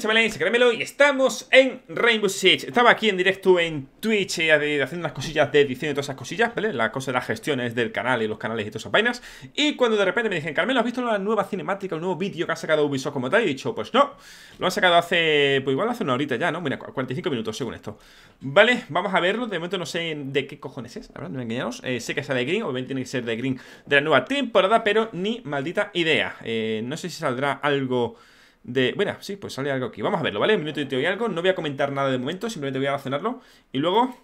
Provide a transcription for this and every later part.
chavales, Caramelo y estamos en Rainbow Six Estaba aquí en directo en Twitch eh, haciendo unas cosillas de edición y todas esas cosillas, ¿vale? La cosa de las gestiones del canal y los canales y todas esas vainas Y cuando de repente me dicen, Carmelo, ¿has visto la nueva cinemática, el nuevo vídeo que ha sacado Ubisoft como tal? Y he dicho, pues no, lo han sacado hace, pues igual hace una horita ya, ¿no? Mira, 45 minutos según esto Vale, vamos a verlo, de momento no sé de qué cojones es, la verdad, no eh, Sé que es de Green, obviamente tiene que ser de Green de la nueva temporada, pero ni maldita idea eh, No sé si saldrá algo de... Bueno, sí, pues sale algo aquí. Vamos a verlo, ¿vale? Un minuto y te algo. No voy a comentar nada de momento, simplemente voy a relacionarlo. Y luego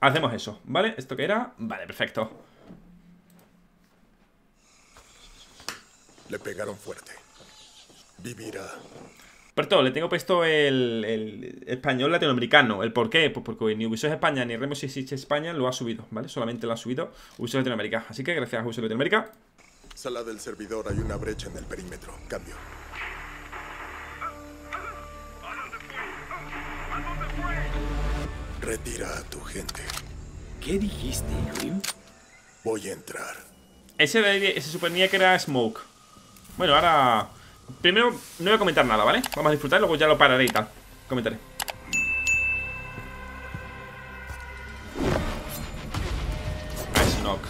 hacemos eso, ¿vale? ¿Esto que era? Vale, perfecto. Le pegaron fuerte. Vivirá. Pero le tengo puesto el, español latinoamericano. ¿El por qué? Pues porque ni Ubisoft España ni Remo existe España lo ha subido, ¿vale? Solamente lo ha subido Ubisoft Latinoamérica. Así que gracias a Ubisoft Latinoamérica. Sala del servidor, hay una brecha en el perímetro. Cambio. Retira a tu gente. ¿Qué dijiste, Voy a entrar. Ese de ahí, se suponía que era Smoke. Bueno, ahora... Primero no voy a comentar nada, ¿vale? Vamos a disfrutar, luego ya lo pararé y tal. Comentaré. Smoke.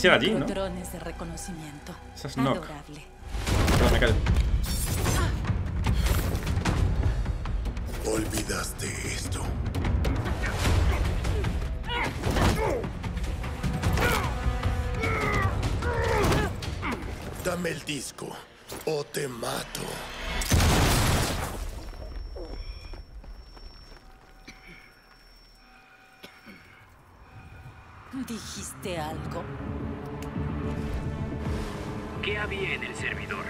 Ese era ¿no? Drones de reconocimiento. Esa es Knock. Perdón, me Olvidaste esto. Dame el disco o te mato. ¿Dijiste algo? ¿Qué había en el servidor?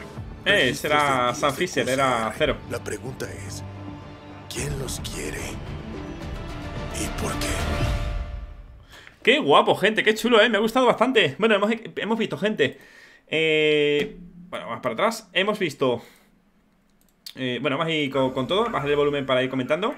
Eh, ese era San Fisher, era cero. La pregunta es, ¿quién los quiere? ¿Y por qué? Qué guapo, gente, qué chulo, ¿eh? Me ha gustado bastante. Bueno, hemos, visto, gente. Eh, bueno, más para atrás. Hemos visto... Eh, bueno, vamos a ir con, con todo. Bajar el volumen para ir comentando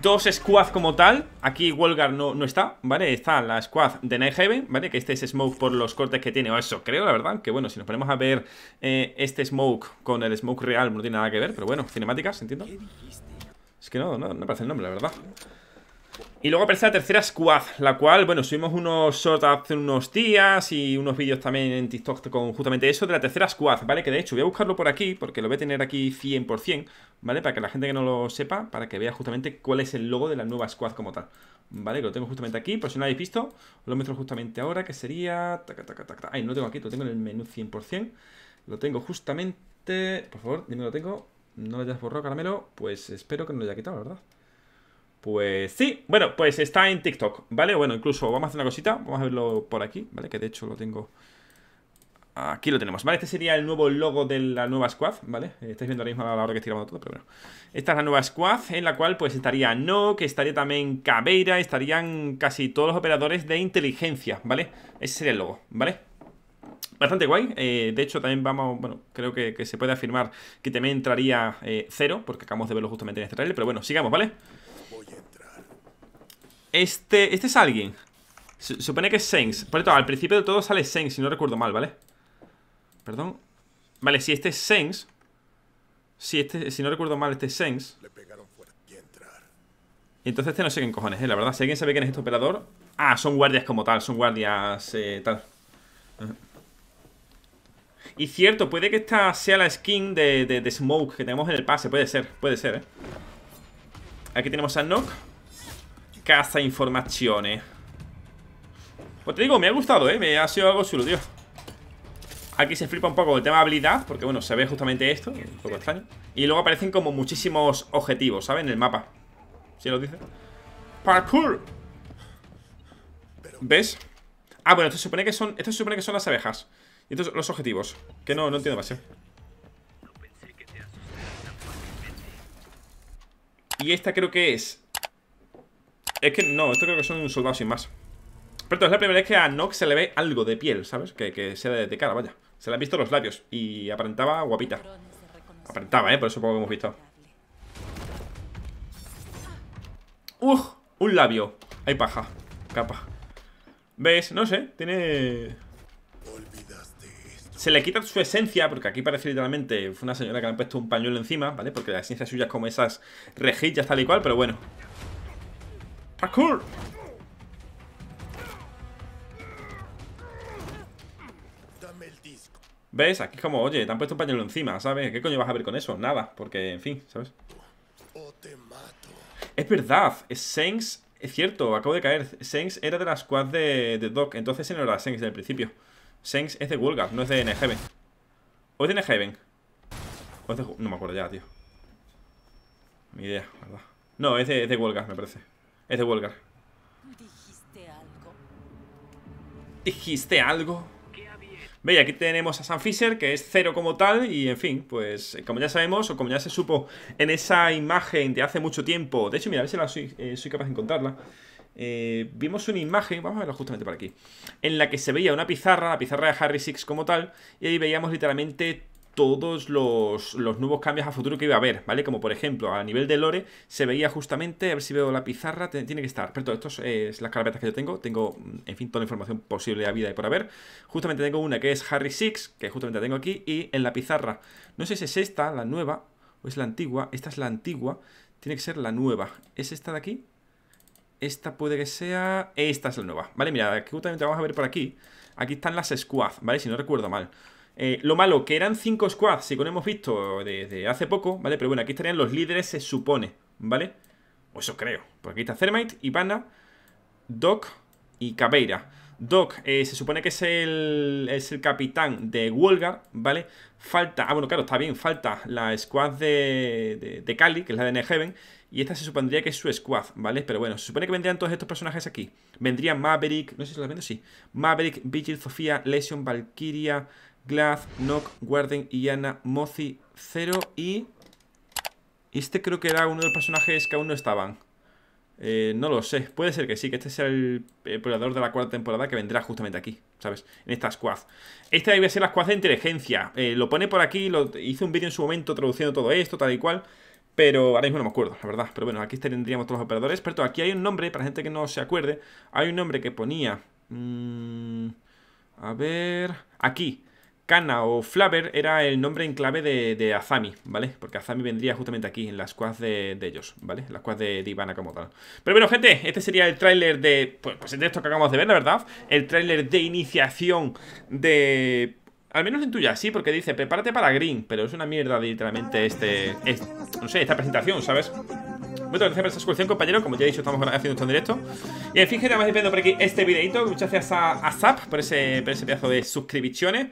dos squads como tal. Aquí Wolgar no, no está, ¿vale? Está la squad de Nighthaven, ¿vale? Que este es Smoke por los cortes que tiene, o eso creo, la verdad. Que bueno, si nos ponemos a ver eh, este Smoke con el Smoke real, no tiene nada que ver, pero bueno, cinemáticas, entiendo. Es que no, no, no me parece el nombre, la verdad. Y luego aparece la tercera squad, la cual, bueno, subimos unos shorts hace unos días y unos vídeos también en TikTok con justamente eso de la tercera squad, ¿vale? Que de hecho voy a buscarlo por aquí porque lo voy a tener aquí 100%, ¿vale? Para que la gente que no lo sepa, para que vea justamente cuál es el logo de la nueva squad como tal, ¿vale? Que lo tengo justamente aquí, por si no lo habéis visto, lo meto justamente ahora, que sería... Taca, Ay, no lo tengo aquí, lo tengo en el menú 100%, lo tengo justamente... Por favor, dime lo tengo. No lo hayas borrado, caramelo. Pues espero que no lo haya quitado, ¿verdad? Pues sí, bueno, pues está en TikTok, ¿vale? Bueno, incluso vamos a hacer una cosita, vamos a verlo por aquí, ¿vale? Que de hecho lo tengo... Aquí lo tenemos, ¿vale? Este sería el nuevo logo de la nueva squad, ¿vale? Eh, estáis viendo ahora mismo a la hora que estoy grabando todo, pero bueno. Esta es la nueva squad, en la cual pues estaría No, que estaría también Cabeira, estarían casi todos los operadores de inteligencia, ¿vale? Ese sería el logo, ¿vale? Bastante guay, eh, de hecho también vamos, bueno, creo que, se puede afirmar que también entraría eh, cero, porque acabamos de verlo justamente en este trailer, pero bueno, sigamos, ¿vale? vale este, este es alguien supone que es Sengs, Por esto, al principio de todo sale Sengs, si no recuerdo mal, ¿vale? Perdón Vale, si este es Sengs, Si, este, si no recuerdo mal, este es Sense y entonces este no sé quién cojones eh, la verdad Si alguien sabe quién es este operador Ah, son guardias como tal, son guardias eh, tal Y cierto, puede que esta sea la skin de, Smoke que tenemos en el pase Puede ser, puede ser, eh Aquí tenemos a Nock Caza informaciones eh. Pues te digo, me ha gustado, ¿eh? Me ha sido algo chulo, tío Aquí se flipa un poco el tema habilidad Porque, bueno, se ve justamente esto Un poco extraño Y luego aparecen como muchísimos objetivos, ¿sabes? En el mapa si lo dice? ¡Parkour! ¿Ves? Ah, bueno, esto se supone que son, esto supone que son las abejas Y estos los objetivos Que no, no entiendo demasiado ¿eh? Y esta creo que es es que no, esto creo que son soldados sin más. Pero es la primera vez que a Nox se le ve algo de piel, ¿sabes? Que, que sea de, cara, vaya. Se le han visto los labios y aparentaba guapita. Aparentaba, ¿eh? Por eso poco que hemos visto. ¡Uf! Un labio. Hay paja. Capa. ¿Ves? No sé. Tiene... Se le quita su esencia, porque aquí parece literalmente una señora que le han puesto un pañuelo encima, ¿vale? Porque la esencia suya es como esas rejillas tal y cual, pero bueno. Veis, ¿Ves? Aquí es como, oye, te han puesto un pañuelo encima, ¿sabes? ¿Qué coño vas a ver con eso? Nada, porque, en fin, ¿sabes? O te Es verdad, Sengs, es cierto, acabo de caer. Sengs era de la squad de, Doc, entonces no era Sengs del principio. Sengs es de Wolgar, no es de Nehaven. ¿O es de Nehaven? ¿O de... No me acuerdo ya, tío. Ni idea, verdad. No, es de, es me parece. Es de Wolgar. ¿Dijiste algo? ¿Dijiste algo? Veis, aquí tenemos a Sam Fisher, que es cero como tal, y en fin, pues eh, como ya sabemos, o como ya se supo en esa imagen de hace mucho tiempo, de hecho, mira, a ver si la eh, soy, capaz de encontrarla, eh, vimos una imagen, vamos a verla justamente por aquí, en la que se veía una pizarra, la pizarra de Harry Six como tal, y ahí veíamos literalmente todos los, nuevos cambios a futuro que iba a haber, ¿vale? Como por ejemplo, a nivel de lore, se veía justamente, a ver si veo la pizarra, tiene que estar, pero esto es las carpetas que yo tengo, tengo, mm, en fin, toda la información posible a vida y por haber. Justamente tengo una que es Harry Six, que justamente la tengo aquí, y en la pizarra, no sé si es esta, la nueva, o es la antigua, esta es la antigua, tiene que ser la nueva. ¿Es esta de aquí? Esta puede que sea... Esta es la nueva, ¿vale? Mira, aquí justamente vamos a ver por aquí. Aquí están las squads, ¿vale? Si no recuerdo mal. Eh, lo malo, que eran 5 squads, según hemos visto desde hace poco, ¿vale? Pero bueno, aquí estarían los líderes, se supone, ¿vale? O eso creo. Porque aquí está Thermite, Ivana, Doc y Caveira Doc eh, se supone que es el, es el capitán de Wolgar, ¿vale? Falta, ah, bueno, claro, está bien, falta la squad de, de, Cali, que es la de neheven y esta se supondría que es su squad, ¿vale? Pero bueno, se supone que vendrían todos estos personajes aquí. Vendrían Maverick, no sé si lo vendo, sí. Maverick, Vigil, Sofía, Lesion, Valkyria, Glass, Nock, Warden, Iana, Mozi, cero y... Este creo que era uno de los personajes que aún no estaban. Eh, no lo sé, puede ser que sí, que este sea el operador de la cuarta temporada que vendrá justamente aquí, ¿sabes? En esta squad. Esta debe ser la squad de inteligencia. Eh, lo pone por aquí, lo, hice un vídeo en su momento traduciendo todo esto, tal y cual. Pero ahora mismo no me acuerdo, la verdad. Pero bueno, aquí tendríamos todos los operadores. Pero aquí hay un nombre, para gente que no se acuerde, hay un nombre que ponía... Mm, a ver... Aquí o Flaver era el nombre en clave de, Azami, ¿vale? Porque Azami vendría justamente aquí, en las quads de, ellos, ¿vale? En las quads de, Ivana como tal. Pero bueno, gente, este sería el tráiler de... Pues, el pues, de esto que acabamos de ver, la verdad. El tráiler de iniciación de... Al menos en tuya, sí, porque dice, prepárate para Green, pero es una mierda literalmente este... no sé, esta presentación, ¿sabes? Muchas gracias por esta suscripción, compañero. Como ya he dicho, estamos haciendo esto en directo. Y en fin, gente, vamos a viendo por aquí este videito. Muchas gracias a, Zap por ese pedazo de suscripciones.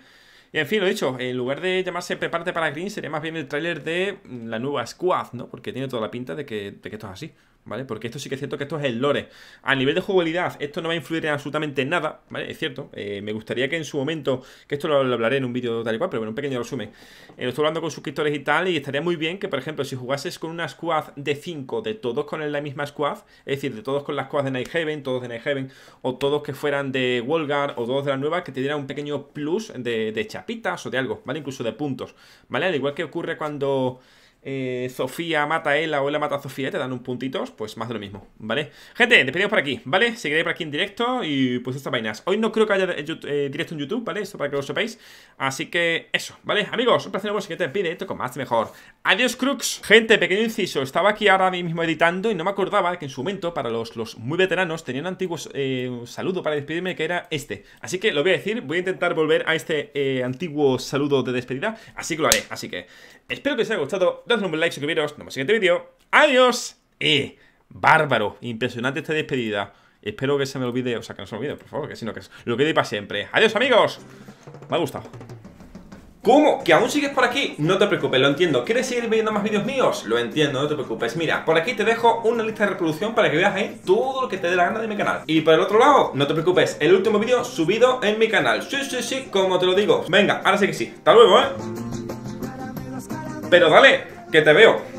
Y en fin, lo dicho, en lugar de llamarse Prepárate para Green, sería más bien el tráiler de la nueva Squad, ¿no? Porque tiene toda la pinta de que, de que esto es así. ¿vale? Porque esto sí que es cierto que esto es el lore. A nivel de jugabilidad, esto no va a influir en absolutamente nada, ¿vale? Es cierto. Eh, me gustaría que en su momento, que esto lo, hablaré en un vídeo tal y cual, pero bueno, un pequeño resumen. lo eh, estoy hablando con suscriptores y tal, y estaría muy bien que, por ejemplo, si jugases con una squad de 5, de todos con la misma squad, es decir, de todos con las squad de Nighthaven, todos de Nighthaven, o todos que fueran de Wolgar, o todos de la nueva, que te dieran un pequeño plus de, de chapitas o de algo, ¿vale? Incluso de puntos, ¿vale? Al igual que ocurre cuando eh, Sofía mata a él o la mata a Sofía te dan un puntitos, pues más de lo mismo, ¿vale? Gente, despedimos por aquí, ¿vale? Seguiré por aquí en directo y pues estas vainas. Hoy no creo que haya eh, directo en YouTube, ¿vale? Esto para que lo sepáis. Así que eso, ¿vale? Amigos, un placer nuevo Te pide esto con más mejor. Adiós, Crux. Gente, pequeño inciso, estaba aquí ahora mismo editando y no me acordaba que en su momento, para los, los muy veteranos, tenía un antiguo eh, saludo para despedirme que era este. Así que lo voy a decir, voy a intentar volver a este eh, antiguo saludo de despedida, así que lo haré. Así que espero que os haya gustado dadle un like, suscribiros, nos vemos en el siguiente vídeo. ¡Adiós! ¡Eh! ¡Bárbaro! Impresionante esta despedida. Espero que se me olvide, o sea, que no se olvide, por favor, que sino que lo quede para siempre. ¡Adiós, amigos! Me ha gustado. ¿Cómo? ¿Que aún sigues por aquí? No te preocupes, lo entiendo. ¿Quieres seguir viendo más vídeos míos? Lo entiendo, no te preocupes. Mira, por aquí te dejo una lista de reproducción para que veas ahí todo lo que te dé la gana de mi canal. Y por el otro lado, no te preocupes, el último vídeo subido en mi canal. Sí, sí, sí, como te lo digo. Venga, ahora sí que sí. Hasta luego, ¿eh? Pero dale, que te veo.